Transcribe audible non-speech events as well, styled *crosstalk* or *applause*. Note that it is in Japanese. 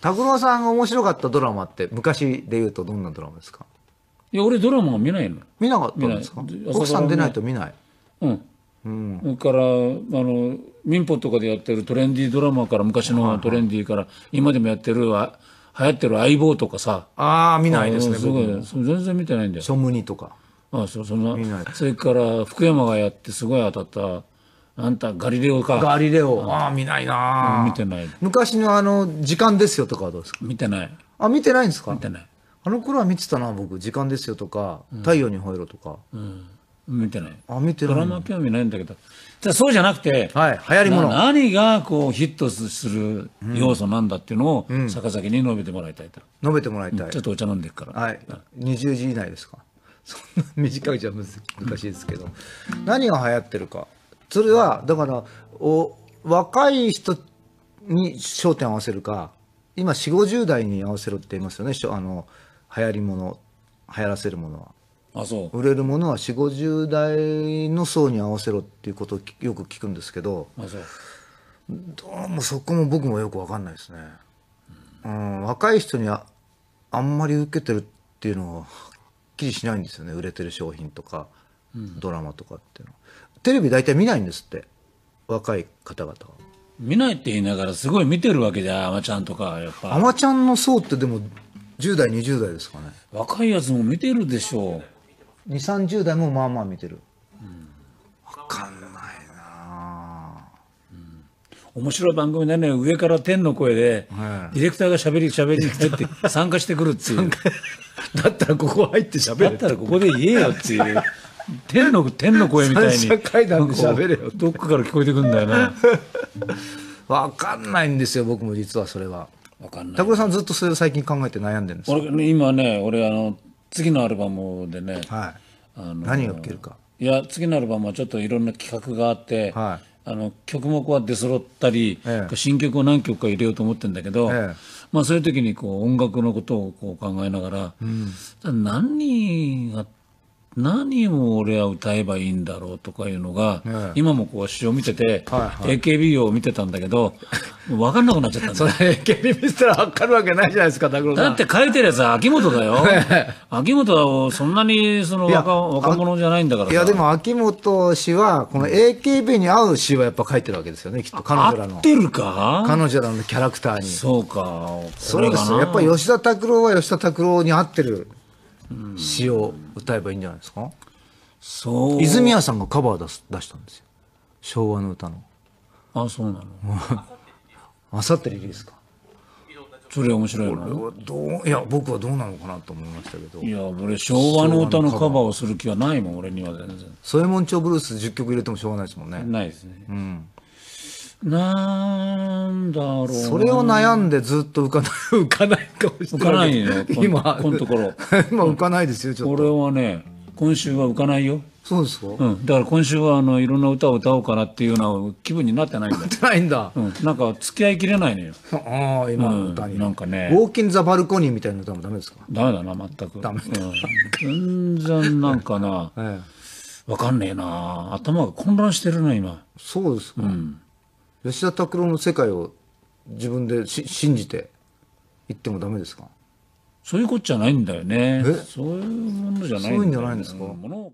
拓郎さんが面白かったドラマって昔で言うとどんなドラマですかいや俺ドラマは見ないの見なかったんですか奥さん出ないと見ないうんうん、それからあの民法とかでやってるトレンディードラマから昔のトレンディーから、今でもやってるは流行ってる相棒とかさああ見ないですねすごい全然見てないんだよ庶務ムニとかあそうそんな。それから福山がやってすごい当たったあんたガリレオか。ガリレオ。ああ、見ないな、うん、見てない。昔のあの、時間ですよとかはどうですか見てない。あ、見てないんですか見てない。あの頃は見てたな、僕。時間ですよとか、うん、太陽に吠えろとか。うん。見てない。あ、見てない。ドラマ興味ないんだけど。じゃそうじゃなくて、はい、流行りもの。何がこうヒットする要素なんだっていうのを、坂崎に述べてもらいたいと。述べてもらいたい。ちょっとお茶飲んでいくから。はい。20時以内ですか。そんな短いじゃ難しいですけど。何が流行ってるか。それは、だから、お若い人に焦点を合わせるか、今、4 50代に合わせろって言いますよね、あの流行りもの、流行らせるものは。あそう売れるものは4 50代の層に合わせろっていうことをよく聞くんですけどどうもそこも僕もよく分かんないですね、うん、若い人にああんまり受けてるっていうのははっきりしないんですよね売れてる商品とか、ドラマとかっていうのは、テレビ大体見ないんですって若い方々は見ないって言いながらすごい見てるわけじゃんアマちゃんとかやっぱアマちゃんの層ってでも10代20代ですかね若いやつも見てるでしょう2 3 0代もまあまあ見てる面白い番組だね、上から天の声で、はい、ディレクターがべり、べりってって、*laughs* 参加してくるっていう。だったらここ入って喋れ。だったらここで言えよっていう。天の、天の声みたいに。会談でれよ。どっかから聞こえてくるんだよな。わかんないんですよ、僕も実はそれは。分かんない。拓郎さんずっとそれを最近考えて悩んでるんです俺、今ね、俺、あの、次のアルバムでね、はい、あの何が受けるか。いや、次のアルバムはちょっといろんな企画があって、はいあの曲目は出揃ったり、ええ、新曲を何曲か入れようと思ってるんだけど、え、まあ、そういう時にこう音楽のことをこう考えながら、うん、何が何を俺は歌えばいいんだろうとかいうのが、ね今もこう詩を見てて、はいはい AKB を見てたんだけど分かんなくなっちゃったんだそれ AKB 見せたら分かるわけないじゃないですか、拓郎さん。って書いてるやつは秋元だよ秋元はそんなにその若若者じゃないんだからさいや、でも秋元氏は、この AKB に合う詩はやっぱ書いてるわけですよね、きっと彼女ら合のっ。てるか彼女らのキャラクターに。そうかそうですよ。やっぱり吉田拓郎は吉田拓郎に合ってる詩を歌えばいいんじゃないですかそう泉谷さんがカバー出す出したんですよ昭和の歌のあそうなの *laughs* あさってリリースかそれ面白いなどういや僕はどうなのかなと思いましたけどいや俺昭和の歌のカバーをする気はないもん俺には全然「添右衛門町ブルース」10曲入れてもしょうがないですもんねないですねうんなんだろうそれを悩んでずっと浮かない、浮かないかもしれない。浮かないよ、今、このところ。*laughs* 今浮かないですよ、ちょっと。俺はね、今週は浮かないよ。そうですか、うん、だから今週はあのいろんな歌を歌おうかなっていうような気分になってないんだなってないんだ、うん、なんか付き合いきれないのよああ今の歌に、うん、なんかね「ウォーキン・ザ・バルコニー」みたいな歌もダメですかダメだな全くダメだ、うん、全然なんかな、*laughs* ええ、わかんねえな頭が混乱してるな今そうですか、うん吉田拓郎の世界を自分で信じて言ってもダメですかそういうことじゃないんだよね。そういうものじゃないんだよ、ね。そういうんじゃないんですか。